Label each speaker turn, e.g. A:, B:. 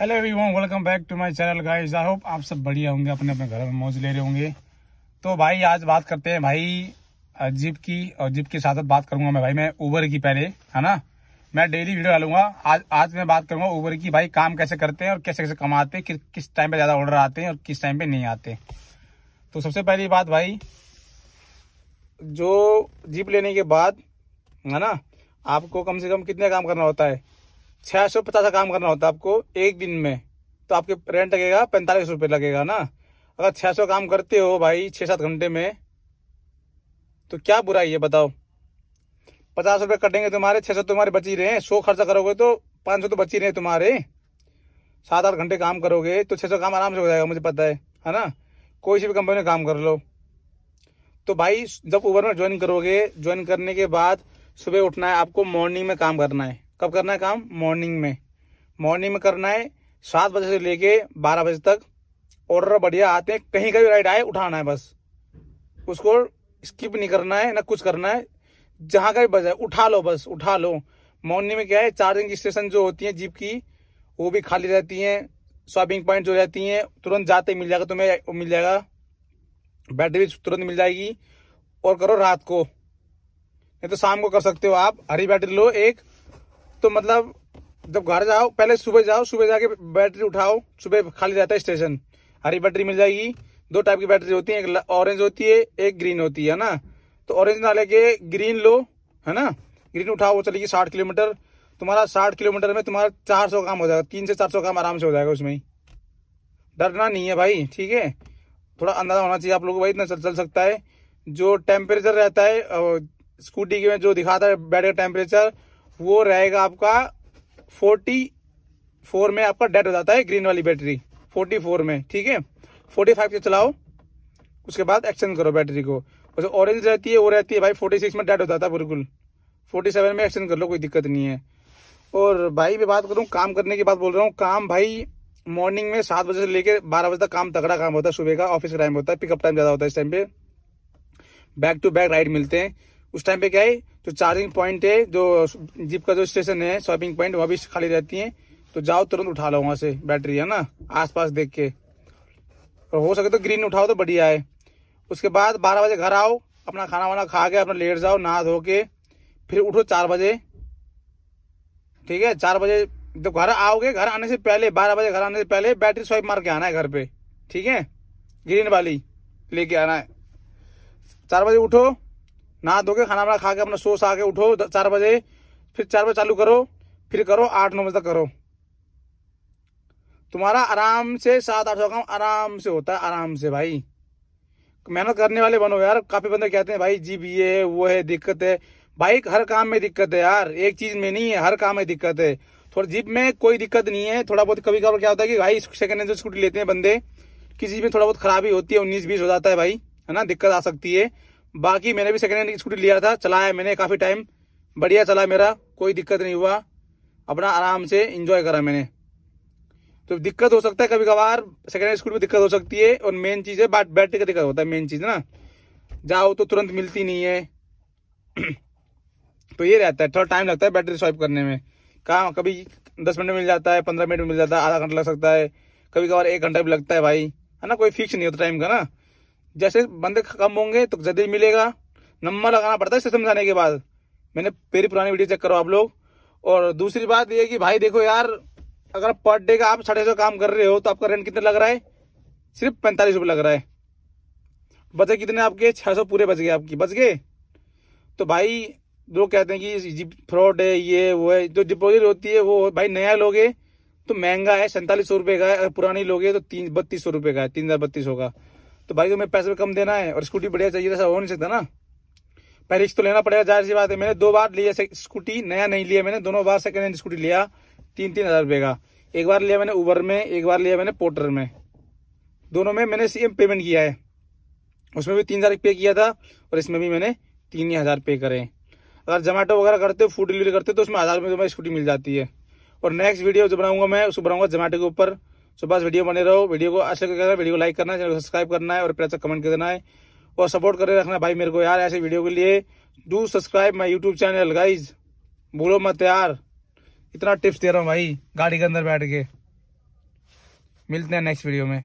A: hello everyone welcome back to my channel guys I hope आप सब बढ़िया होंगे अपने अपने घर में मौज ले रहे होंगे तो भाई आज बात करते हैं भाई जिप की और जिप के साथ साथ बात करूंगा मैं भाई मैं ऊबर की पहले है ना मैं डेली वीडियो डालूंगा आज आज मैं बात करूंगा ऊबर की भाई काम कैसे करते हैं और कैसे कैसे कमाते हैं कि, किस टाइम पर ज़्यादा ऑर्डर आते हैं और किस टाइम पर नहीं आते तो सबसे पहली बात भाई जो जीप लेने के बाद है ना आपको कम से कम कितने काम करना होता है छः सौ पचास का काम करना होता है आपको एक दिन में तो आपके रेंट लगेगा पैंतालीस रुपये लगेगा ना अगर छः सौ काम करते हो भाई छः सात घंटे में तो क्या बुराई है बताओ पचास रुपये कटेंगे तुम्हारे छः सौ तुम्हारे बच ही रहे सौ खर्चा करोगे तो पाँच सौ तो बच ही रहे तुम्हारे सात आठ घंटे काम करोगे तो छः सौ काम आराम से हो जाएगा मुझे पता है है ना कोई सी भी कंपनी में काम कर लो तो भाई जब ऊबर में ज्वाइन करोगे ज्वाइन करने के बाद सुबह उठना है आपको मॉर्निंग में काम करना है कब करना है काम मॉर्निंग में मॉर्निंग में करना है सात बजे से लेके बारह बजे तक ऑर्डर बढ़िया आते हैं कहीं का भी राइड आए उठाना है बस उसको स्किप नहीं करना है ना कुछ करना है जहाँ का भी बजाय उठा लो बस उठा लो मॉर्निंग में क्या है चार्जिंग स्टेशन जो होती हैं जीप की वो भी खाली रहती हैं शॉपिंग पॉइंट जो रहती हैं तुरंत जाते मिल जाएगा तुम्हें मिल जाएगा बैटरी भी तुरंत मिल जाएगी और करो रात को नहीं तो शाम को कर सकते हो आप हरी बैटरी लो एक तो मतलब जब घर जाओ पहले सुबह जाओ सुबह जाके बैटरी उठाओ सुबह खाली रहता है स्टेशन हरी बैटरी मिल जाएगी दो टाइप की बैटरी होती है एक ऑरेंज होती है एक ग्रीन होती है ना तो ऑरेंज ना लेके ग्रीन लो है ना ग्रीन उठाओ वो चलेगी साठ किलोमीटर तुम्हारा साठ किलोमीटर में तुम्हारा चार सौ काम हो जाएगा तीन से चार सौ काम आराम से हो जाएगा उसमें ही डरना नहीं है भाई ठीक है थोड़ा अंदाजा होना चाहिए आप लोगों को भाई इतना चल चल सकता है जो टेम्परेचर रहता है स्कूटी के में जो दिखाता है बैटरी का टेम्परेचर वो रहेगा आपका फोर्टी फोर में आपका डेड हो जाता है ग्रीन वाली बैटरी फोर्टी फोर में ठीक है फोर्टी फाइव से चलाओ उसके बाद एक्सचेंज करो बैटरी को जो ऑरेंज रहती है वो रहती है भाई फोर्टी सिक्स में डेड हो जाता है बिल्कुल फोर्टी सेवन में एक्सचेंज कर लो कोई दिक्कत नहीं है और भाई मैं बात करूँ काम करने की बात बोल रहा हूँ काम भाई मॉर्निंग में सात बजे से लेकर बारह बजे तक काम तगड़ा काम होता है सुबह का ऑफिस का टाइम होता है पिकअप टाइम ज़्यादा होता है इस टाइम पे बैक टू बैक राइड मिलते हैं उस टाइम पे क्या है तो चार्जिंग पॉइंट है जो जीप का जो स्टेशन है शॉपिंग पॉइंट वहाँ भी खाली रहती है तो जाओ तुरंत उठा लो वहाँ से बैटरी है ना आसपास देख के और हो सके तो ग्रीन उठाओ तो बढ़िया है उसके बाद बारह बजे घर आओ अपना खाना वाना खा के अपना लेट जाओ नहा धो के फिर उठो चार बजे ठीक है चार बजे जब घर आओगे घर आने से पहले बारह बजे घर आने से पहले बैटरी स्वाइप मार के आना है घर पे ठीक है ग्रीन वाली लेके आना है चार बजे उठो नहा धोके खाना वाना खा के अपना सो सा के उठो चार बजे फिर चार बजे चालू करो फिर करो आठ नौ बजे तक करो तुम्हारा आराम से सात आठ सौ काम आराम से होता है आराम से भाई मेहनत करने वाले बनो यार काफी बंदे कहते हैं भाई जी ये है वो है दिक्कत है भाई हर काम में दिक्कत है यार एक चीज में नहीं है हर काम में दिक्कत है थोड़ा जीप में कोई दिक्कत नहीं है थोड़ा बहुत कभी कभी क्या होता है कि भाई सेकंड हैंड स्कूटी लेते हैं बंदे किसी में थोड़ा बहुत खराबी होती है उन्नीस बीस हो जाता है भाई है ना दिक्कत आ सकती है बाकी मैंने भी सेकेंड हैंड स्कूटी लिया था चलाया मैंने काफ़ी टाइम बढ़िया चला मेरा कोई दिक्कत नहीं हुआ अपना आराम से इंजॉय करा मैंने तो दिक्कत हो सकता है कभी कभार सेकेंड हैंड स्कूटी में दिक्कत हो सकती है और मेन चीज़ है बैट बैटरी का दिक्कत होता है मेन चीज़ ना जाओ तो तुरंत मिलती नहीं है तो ये रहता है थोड़ा टाइम लगता है बैटरी स्वाइप करने में कहाँ कभी दस मिनट में मिल जाता है पंद्रह मिनट में मिल जाता है आधा घंटा लग सकता है कभी कभार एक घंटा भी लगता है भाई है ना कोई फिक्स नहीं होता टाइम का ना जैसे बंदे कम होंगे तो जल्दी मिलेगा नंबर लगाना पड़ता है सिस्टम जाने के बाद मैंने मेरी पुरानी वीडियो चेक करो आप लोग और दूसरी बात ये कि भाई देखो यार अगर पर डे का आप साढ़े सौ काम कर रहे हो तो आपका रेंट कितना लग रहा है सिर्फ पैंतालीस रुपये लग रहा है बचे कितने आपके छः सौ पूरे बच गए आपकी बच गए तो भाई लोग कहते हैं कि फ्रॉड है ये वो है जो डिपोजिट होती है वो भाई नया लोगे तो महंगा है सैंतालीस सौ रुपये का है अगर पुरानी लोगे तो तीन बत्तीस सौ रुपये का है तीन हज़ार बत्तीस होगा तो भाई तुम्हें पैसे कम देना है और स्कूटी बढ़िया चाहिए ऐसा हो नहीं सकता ना पहले तो लेना पड़ेगा जाहिर सी बात है मैंने दो बार लिया स्कूटी नया नहीं लिया मैंने दोनों बार सेकंड हैंड स्कूटी लिया तीन तीन हजार रुपये का एक बार लिया मैंने उबर में एक बार लिया मैंने पोर्टर में दोनों में मैंने सेम पेमेंट किया है उसमें भी तीन हज़ार पे किया था और इसमें भी मैंने तीन ही हज़ार पे करे अगर जोमेटो वगैरह करते हो फूड डिलीवरी करते हो तो उसमें हज़ार रुपये तुम्हें स्कूटी मिल जाती है और नेक्स्ट वीडियो जो बनाऊंगा मैं उसको बनाऊंगा जोमेटो के ऊपर सो बस वीडियो बने रहो वीडियो को अच्छा लगेगा वीडियो तो को लाइक करना है चैनल को सब्सक्राइब करना है और फिर अच्छा कमेंट कर देना है और सपोर्ट करे रखना भाई मेरे को यार ऐसे वीडियो के लिए do subscribe my YouTube channel guys बोलो मत यार इतना टिप्स दे रहा हूँ भाई गाड़ी के अंदर बैठ के मिलते हैं नेक्स्ट वीडियो में